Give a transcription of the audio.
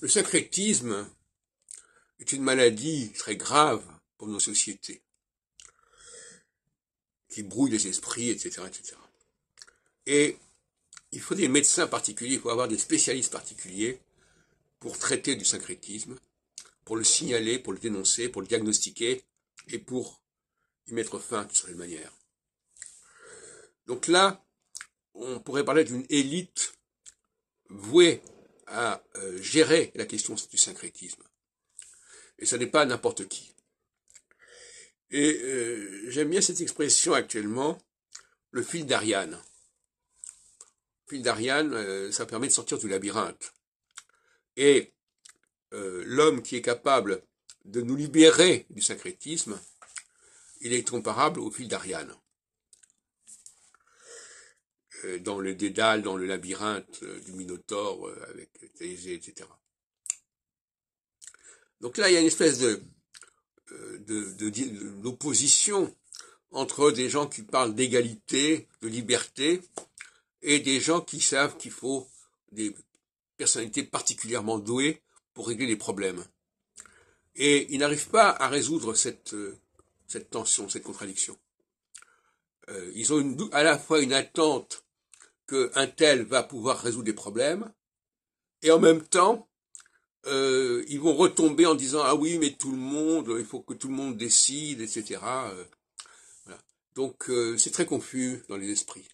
Le syncrétisme est une maladie très grave pour nos sociétés, qui brouille les esprits, etc., etc. Et il faut des médecins particuliers, il faut avoir des spécialistes particuliers pour traiter du syncrétisme, pour le signaler, pour le dénoncer, pour le diagnostiquer et pour y mettre fin de les manière. Donc là, on pourrait parler d'une élite vouée à euh, gérer la question du syncrétisme. Et ce n'est pas n'importe qui. Et euh, j'aime bien cette expression actuellement, le fil d'Ariane. Le fil d'Ariane, euh, ça permet de sortir du labyrinthe. Et l'homme qui est capable de nous libérer du syncrétisme, il est comparable au fil d'Ariane. Euh, dans le dédale, dans le labyrinthe euh, du Minotaure euh, avec Thésée, etc. Donc là, il y a une espèce de d'opposition entre des gens qui parlent d'égalité, de liberté, et des gens qui savent qu'il faut des personnalités particulièrement douées pour régler les problèmes. Et ils n'arrivent pas à résoudre cette, cette tension, cette contradiction. ils ont à la fois une attente un tel va pouvoir résoudre des problèmes, et en même temps, euh, ils vont retomber en disant ah oui mais tout le monde, il faut que tout le monde décide, etc. Euh, Donc euh, c'est très confus dans les esprits.